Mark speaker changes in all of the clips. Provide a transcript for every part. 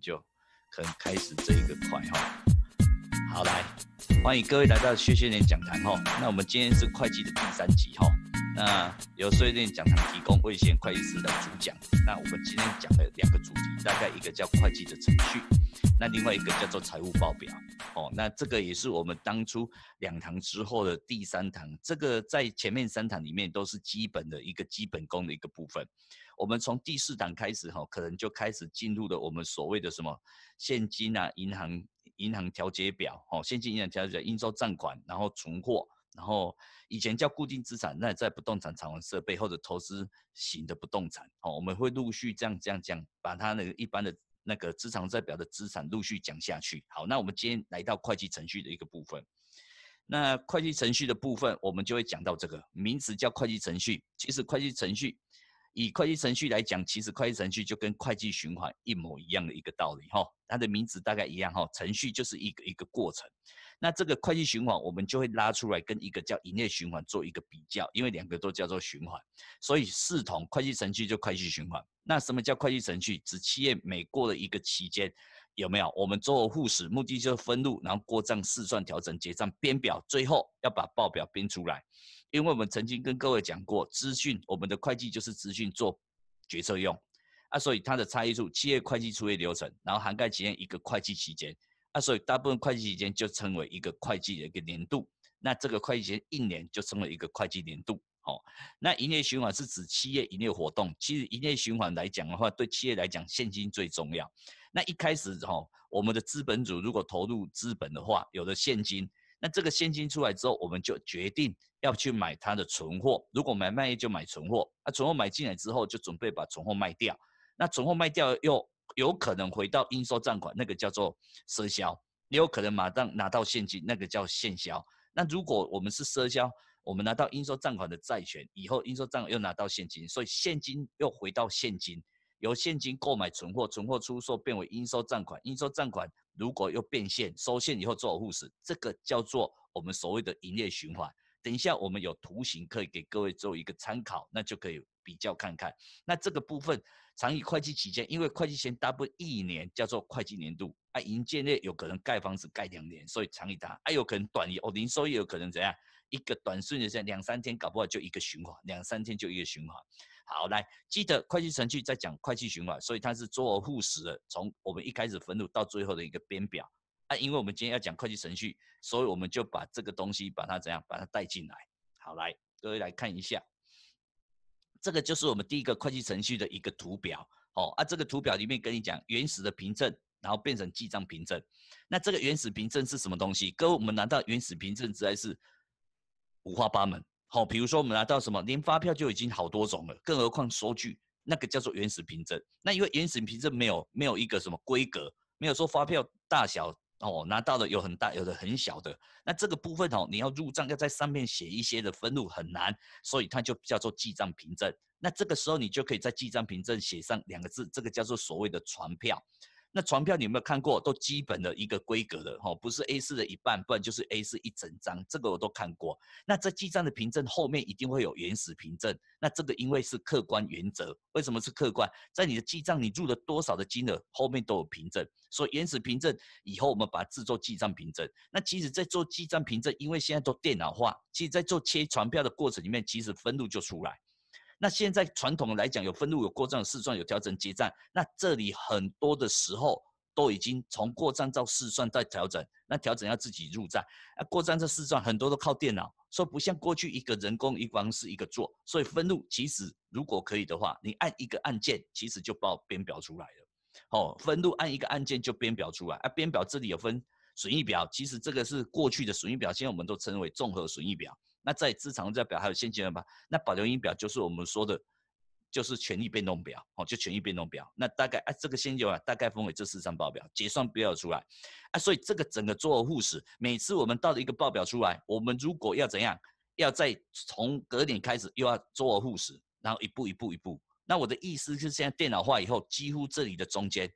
Speaker 1: 就可能开始这一个块哈，好来，欢迎各位来到薛先生讲坛哈，那我们今天是会计的第三集哈。那由瑞电讲堂提供魏县会计师的主讲。那我们今天讲的两个主题，大概一个叫会计的程序，那另外一个叫做财务报表。哦，那这个也是我们当初两堂之后的第三堂，这个在前面三堂里面都是基本的一个基本功的一个部分。我们从第四堂开始哈，可能就开始进入了我们所谓的什么现金啊、银行、银行调节表哦、现金银行调节表、应收账款，然后存货。然后以前叫固定资产，那在不动产偿还设备或者投资型的不动产，哦，我们会陆续这样这样讲，把它个一般的那个资产负债表的资产陆续讲下去。好，那我们天来到会计程序的一个部分。那会计程序的部分，我们就会讲到这个名词叫会计程序。其实会计程序。以会计程序来讲，其实会计程序就跟会计循环一模一样的一个道理哈，它的名字大概一样哈，程序就是一个一个过程。那这个会计循环，我们就会拉出来跟一个叫营业循环做一个比较，因为两个都叫做循环，所以视同会计程序就会计循环。那什么叫会计程序？指企业每过了一个期间。有没有？我们做护士，目的就是分路，然后过账、试算、调整、结账、编表，最后要把报表编出来。因为我们曾经跟各位讲过，资讯我们的会计就是资讯做决策用。啊，所以它的差异处，企业会计出业流程，然后涵盖期间一个会计期间。啊，所以大部分会计期间就称为一个会计的一个年度。那这个会计期间一年就称为一个会计年度。好，那营业循环是指企业营业活动。其实营业循环来讲的话，对企业来讲，现金最重要。那一开始哦，我们的资本主如果投入资本的话，有了现金，那这个现金出来之后，我们就决定要去买它的存货。如果买卖业就买存货，那存货买进来之后，就准备把存货卖掉。那存货卖掉又有可能回到应收账款，那个叫做赊销；也有可能马上拿到现金，那个叫现销。那如果我们是赊销，我们拿到应收账款的债权以后，应收账款又拿到现金，所以现金又回到现金。由现金购买存货，存货出售变为应收账款，应收账款如果又变现收现以后做护士，这个叫做我们所谓的营业循环。等一下我们有图形可以给各位做一个参考，那就可以比较看看。那这个部分常以会计期间，因为会计前大不一年叫做会计年度，啊，营业有可能盖房子盖两年，所以常以它；，哎，有可能短于哦，零售也有可能怎样，一个短瞬之间两三天搞不好就一个循环，两三天就一个循环。好，来，记得会计程序在讲会计循环，所以它是做复始的。从我们一开始分录到最后的一个编表啊，因为我们今天要讲会计程序，所以我们就把这个东西把它怎样把它带进来。好，来，各位来看一下，这个就是我们第一个会计程序的一个图表。哦啊，这个图表里面跟你讲原始的凭证，然后变成记账凭证。那这个原始凭证是什么东西？各位，我们拿到原始凭证之还是五花八门。好，比如说我们拿到什么，连发票就已经好多种了，更何况收据，那个叫做原始凭证。那因为原始凭证没有没有一个什么规格，没有说发票大小哦，拿到的有很大，有的很小的。那这个部分哦，你要入账，要在上面写一些的分录很难，所以它就叫做记账凭证。那这个时候你就可以在记账凭证写上两个字，这个叫做所谓的传票。那传票你有没有看过？都基本的一个规格的哈，不是 A 四的一半，不然就是 A 四一整张。这个我都看过。那这记账的凭证后面一定会有原始凭证。那这个因为是客观原则，为什么是客观？在你的记账，你入了多少的金额，后面都有凭证。所以原始凭证以后我们把它制作记账凭证。那其实，在做记账凭证，因为现在都电脑化，其实在做切传票的过程里面，其实分录就出来。那现在传统来讲，有分路、有过站、四算、有调整结账。那这里很多的时候都已经从过站到四算再调整。那调整要自己入账。那过站这四算很多都靠电脑，说不像过去一个人工一房是一个做。所以分路其实如果可以的话，你按一个按键，其实就报编表出来了。哦，分路按一个按键就编表出来。啊，编表这里有分损益表，其实这个是过去的损益表，现在我们都称为综合损益表。那在资产负债表还有现金表，那保留盈表就是我们说的，就是权益变动表哦，就权益变动表。那大概啊，这个现金表大概分为这四张报表，结算表出来，啊，所以这个整个做护士，每次我们到了一个报表出来，我们如果要怎样，要再从格点开始，又要做护士，然后一步一步一步。那我的意思是，现在电脑化以后，几乎这里的中间，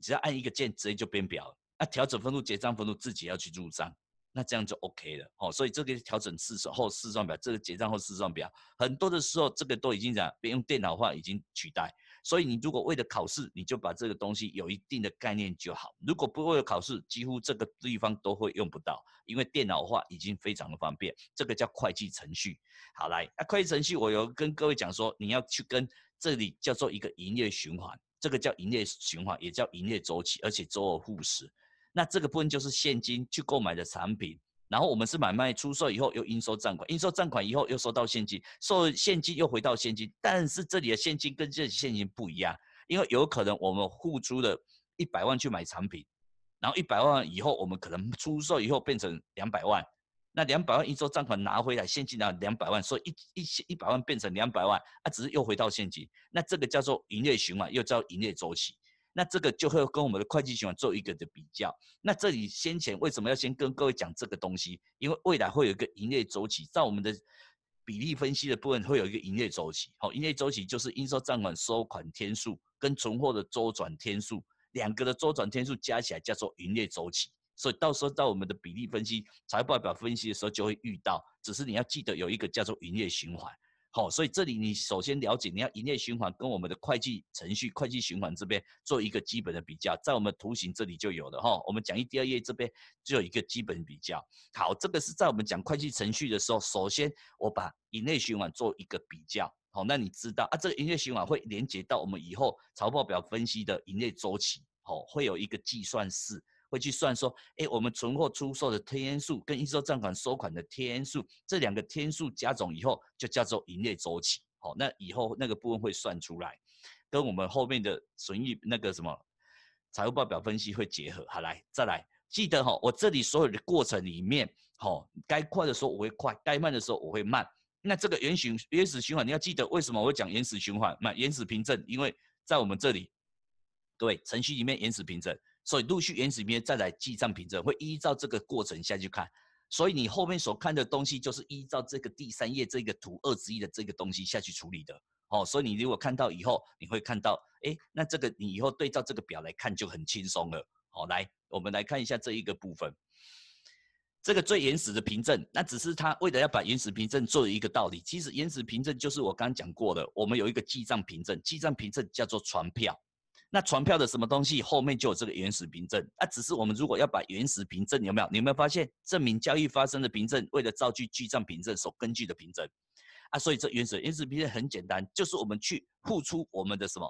Speaker 1: 只要按一个键，直接就变表。那调整分录、结账分录自己要去入账。那这样就 OK 了，哦，所以这个调整次算后四算表，这个结账后四算表，很多的时候这个都已经讲别用电脑化已经取代。所以你如果为了考试，你就把这个东西有一定的概念就好。如果不为了考试，几乎这个地方都会用不到，因为电脑化已经非常的方便。这个叫会计程序。好，来，那会计程序我有跟各位讲说，你要去跟这里叫做一个营业循环，这个叫营业循环，也叫营业周期，而且周而复始。那这个部分就是现金去购买的产品，然后我们是买卖出售以后又应收账款，应收账款以后又收到现金，收现金又回到现金，但是这里的现金跟这现金不一样，因为有可能我们付出的一百万去买产品，然后一百万以后我们可能出售以后变成两百万，那两百万应收账款拿回来现金拿两百万，所以一一一百万变成两百万，啊只是又回到现金，那这个叫做营业循环，又叫营业周期。那这个就会跟我们的会计循环做一个的比较。那这里先前为什么要先跟各位讲这个东西？因为未来会有一个营业周期，在我们的比例分析的部分会有一个营业周期。好，营业周期就是应收账款收款天数跟存货的周转天数两个的周转天数加起来叫做营业周期。所以到时候到我们的比例分析、财报表分析的时候就会遇到。只是你要记得有一个叫做营业循环。好，所以这里你首先了解，你要营业循环跟我们的会计程序、会计循环这边做一个基本的比较，在我们图形这里就有的哈。我们讲义第二页这边就有一个基本比较。好，这个是在我们讲会计程序的时候，首先我把营业循环做一个比较。好，那你知道啊，这个营业循环会连接到我们以后财报表分析的营业周期，哦，会有一个计算式。会去算说，哎，我们存货出售的天数跟应收账款收款的天数这两个天数加总以后，就叫做营业周期。好，那以后那个部分会算出来，跟我们后面的损益那个什么财务报表分析会结合。好，来再来，记得哈，我这里所有的过程里面，好，该快的时候我会快，该慢的时候我会慢。那这个原始原始循环你要记得为什么我会讲原始循环？买原始凭证，因为在我们这里，各位程序里面原始凭证。所以陆续原始凭证再来记账凭证，会依照这个过程下去看。所以你后面所看的东西，就是依照这个第三页这个图二十一的这个东西下去处理的。哦，所以你如果看到以后，你会看到，哎，那这个你以后对照这个表来看就很轻松了。好，来，我们来看一下这一个部分。这个最原始的凭证，那只是他为了要把原始凭证做一个道理。其实原始凭证就是我刚刚讲过的，我们有一个记账凭证，记账凭证叫做传票。那传票的什么东西后面就有这个原始凭证啊？只是我们如果要把原始凭证有没有？你有没有发现证明交易发生的凭证，为了造句记账凭证所根据的凭证啊？所以这原始原始凭证很简单，就是我们去付出我们的什么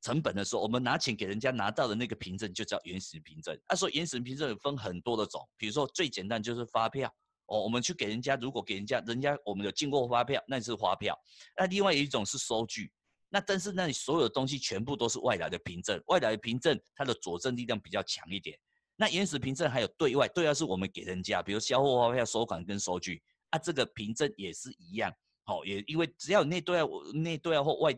Speaker 1: 成本的时候，我们拿钱给人家拿到的那个凭证就叫原始凭证。啊，以原始凭证分很多的种，比如说最简单就是发票哦，我们去给人家如果给人家，人家我们有进货发票，那是发票。那另外一种是收据。那但是那里所有的东西全部都是外来的凭证，外来的凭证它的佐证力量比较强一点。那原始凭证还有对外，对外是我们给人家，比如销货发票、收款跟收据啊，这个凭证也是一样。好，也因为只要内对外、内对外或外，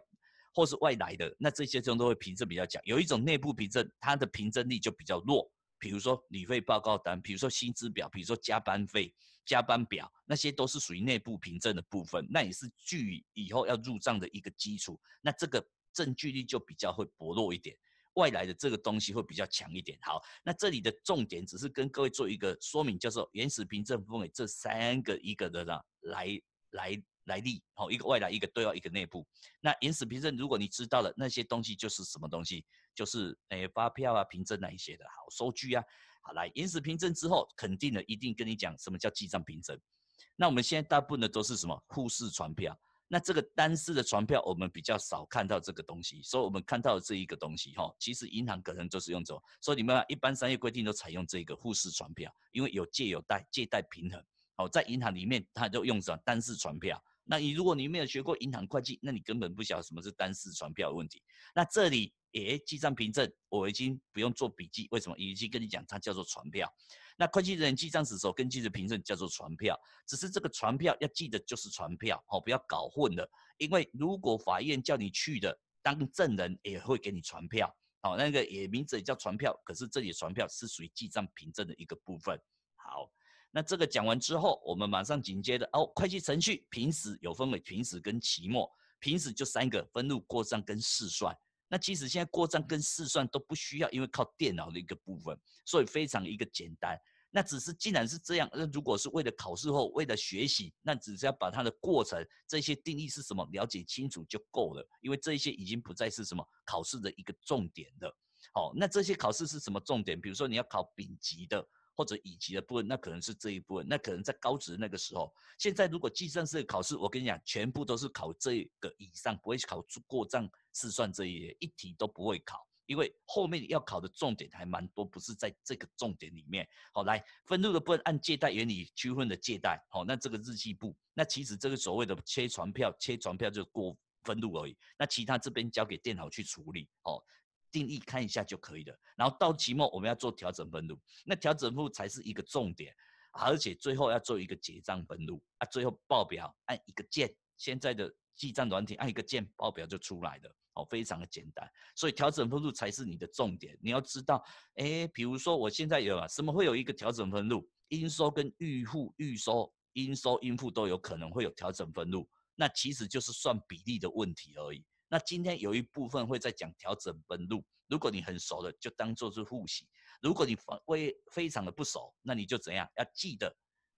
Speaker 1: 或是外来的，那这些种都会凭证比较强。有一种内部凭证，它的凭证力就比较弱，比如说旅费报告单，比如说薪资表，比如说加班费。加班表那些都是属于内部凭证的部分，那也是据以后要入账的一个基础。那这个证据力就比较会薄弱一点，外来的这个东西会比较强一点。好，那这里的重点只是跟各位做一个说明，叫做原始凭证分为这三个一个的呢来来来历，好一个外来，一个对外，一个内部。那原始凭证如果你知道了那些东西就是什么东西，就是诶发票啊凭证那一些的好收据啊。好，来原始凭证之后，肯定的一定跟你讲什么叫记账凭证。那我们现在大部分的都是什么？护士传票。那这个单式的传票，我们比较少看到这个东西。所以，我们看到这一个东西，哈，其实银行可能都是用这。所以，你们一般商业规定都采用这个护士传票，因为有借有贷，借贷平衡。好，在银行里面，它都用上单式传票。那你如果你没有学过银行会计，那你根本不晓得什么是单式传票的问题。那这里。诶，记账凭证我已经不用做笔记，为什么？已经跟你讲，它叫做传票。那会计人记账时候，跟记的凭证叫做传票，只是这个传票要记的就是传票，哦，不要搞混了。因为如果法院叫你去的当证人，也会给你传票，好，那个也名字也叫传票，可是这里传票是属于记账凭证的一个部分。好，那这个讲完之后，我们马上紧接着哦，会计程序平时有分为平时跟期末，平时就三个分录、过账跟试算。那其实现在过账跟试算都不需要，因为靠电脑的一个部分，所以非常一个简单。那只是，既然是这样，那如果是为了考试后，为了学习，那只是要把它的过程这些定义是什么了解清楚就够了。因为这一些已经不再是什么考试的一个重点了。好，那这些考试是什么重点？比如说你要考丙级的。或者以及的部分，那可能是这一部分，那可能在高职那个时候。现在如果计算式考试，我跟你讲，全部都是考这个以上，不会考过账试算这一些，一题都不会考，因为后面要考的重点还蛮多，不是在这个重点里面。好，来分录的部分按借贷原理区分的借贷，好，那这个日记簿，那其实这个所谓的切传票，切传票就过分录而已，那其他这边交给电脑去处理，哦。定义看一下就可以了，然后到期末我们要做调整分录，那调整分录才是一个重点，而且最后要做一个结账分录啊，最后报表按一个键，现在的记账软体按一个键报表就出来了。哦，非常的简单，所以调整分录才是你的重点，你要知道，哎，比如说我现在有什么会有一个调整分录，应收跟预付、预收、应收、应付都有可能会有调整分录，那其实就是算比例的问题而已。那今天有一部分会在讲调整分路，如果你很熟的，就当做是复习；如果你非非常的不熟，那你就怎样？要记得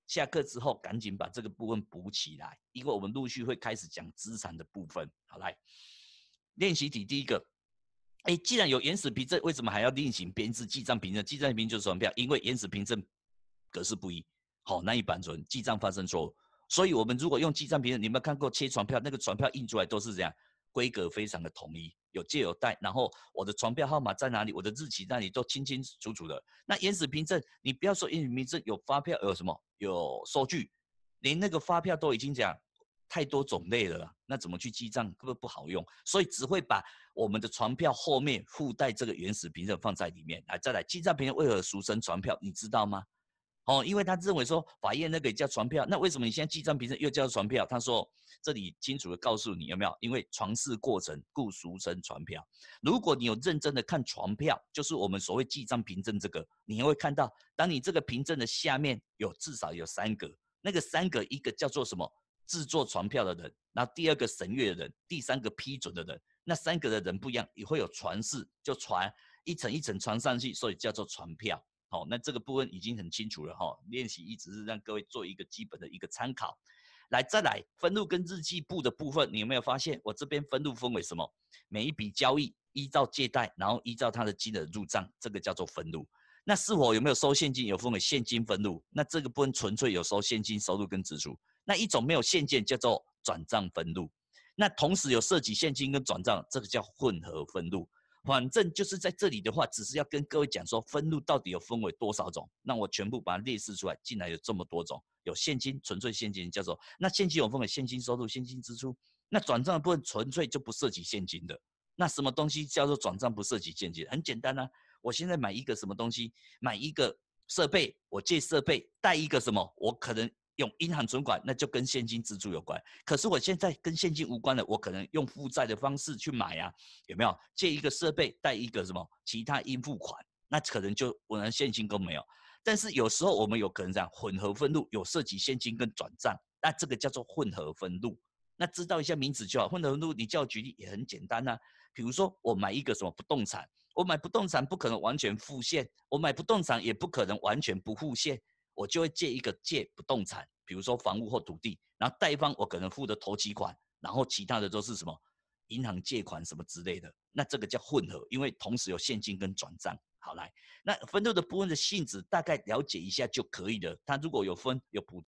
Speaker 1: 下课之后赶紧把这个部分补起来，因为我们陆续会开始讲资产的部分。好，来练习题第一个，哎，既然有原始凭证，为什么还要另行编制记账凭证？记账凭证就是什么票，因为原始凭证格式不一。好，难以板存记账发生错误，所以我们如果用记账凭证，你们看过切传票？那个传票印出来都是这样。规格非常的统一，有借有贷，然后我的传票号码在哪里，我的日期那里都清清楚楚的。那原始凭证，你不要说原始凭证有发票有什么，有收据，连那个发票都已经讲太多种类了，那怎么去记账根本不好用，所以只会把我们的传票后面附带这个原始凭证放在里面来再来记账凭证为何俗称传票，你知道吗？哦，因为他认为说法院那个也叫传票，那为什么你现在记账凭证又叫传票？他说这里清楚的告诉你有没有？因为传世过程故俗称传票。如果你有认真的看传票，就是我们所谓记账凭证这个，你会看到，当你这个凭证的下面有至少有三个，那个三个，一个叫做什么？制作传票的人，那第二个审阅的人，第三个批准的人，那三个的人不一样，也会有传世，就传一层一层传上去，所以叫做传票。好，那这个部分已经很清楚了哈。练习一直是让各位做一个基本的一个参考，来再来分录跟日记簿的部分，你有没有发现我这边分录分为什么？每一笔交易依照借贷，然后依照它的金额入账，这个叫做分录。那是否有没有收现金？有分为现金分录，那这个部分纯粹有收现金收入跟支出。那一种没有现金叫做转账分录，那同时有涉及现金跟转账，这个叫混合分录。反正就是在这里的话，只是要跟各位讲说，分录到底有分为多少种，那我全部把它列示出来。竟然有这么多种，有现金，纯粹现金叫做那现金有分为现金收入、现金支出。那转账的部分纯粹就不涉及现金的。那什么东西叫做转账不涉及现金？很简单啊，我现在买一个什么东西，买一个设备，我借设备带一个什么，我可能。用银行存款，那就跟现金支出有关。可是我现在跟现金无关了，我可能用负债的方式去买啊，有没有借一个设备，贷一个什么其他应付款，那可能就我连现金都没有。但是有时候我们有可能这样混合分录，有涉及现金跟转账，那这个叫做混合分录。那知道一下名字就好。混合分录，你叫我举例也很简单啊。比如说我买一个什么不动产，我买不动产不可能完全付现，我买不动产也不可能完全不付现。我就会借一个借不动产，比如说房屋或土地，然后贷方我可能付的投期款，然后其他的都是什么银行借款什么之类的，那这个叫混合，因为同时有现金跟转账。好来，那分豆的部分的性质大概了解一下就可以了。他如果有分有补。